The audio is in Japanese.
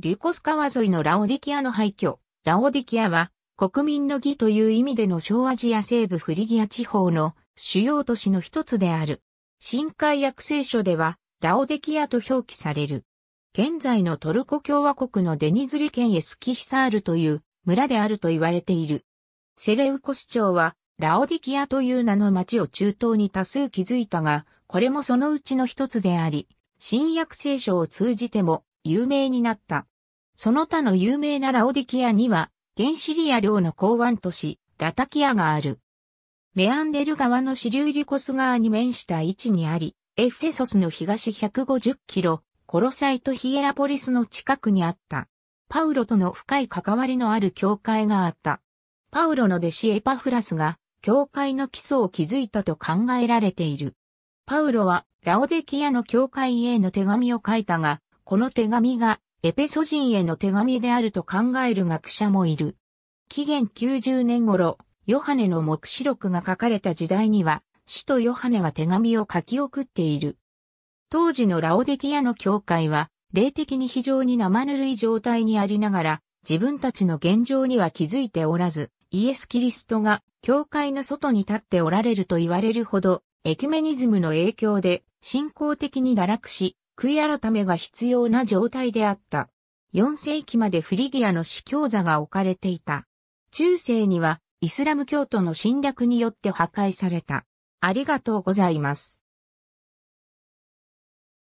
リュコス川沿いのラオディキアの廃墟。ラオディキアは、国民の義という意味での小アジア西部フリギア地方の主要都市の一つである。新海約聖書では、ラオディキアと表記される。現在のトルコ共和国のデニズリ県エスキヒサールという村であると言われている。セレウコ市長は、ラオディキアという名の町を中東に多数築いたが、これもそのうちの一つであり、新約聖書を通じても有名になった。その他の有名なラオディキアには、原シリア領の港湾都市、ラタキアがある。メアンデル川の支流リコス川に面した位置にあり、エフェソスの東150キロ、コロサイとヒエラポリスの近くにあった。パウロとの深い関わりのある教会があった。パウロの弟子エパフラスが、教会の基礎を築いたと考えられている。パウロは、ラオデキアの教会への手紙を書いたが、この手紙がエペソ人への手紙であると考える学者もいる。紀元90年頃、ヨハネの目視録が書かれた時代には、使徒ヨハネが手紙を書き送っている。当時のラオデキアの教会は、霊的に非常に生ぬるい状態にありながら、自分たちの現状には気づいておらず、イエス・キリストが教会の外に立っておられると言われるほど、エキュメニズムの影響で信仰的に堕落し、悔い改めが必要な状態であった。4世紀までフリギアの司教座が置かれていた。中世にはイスラム教徒の侵略によって破壊された。ありがとうございます。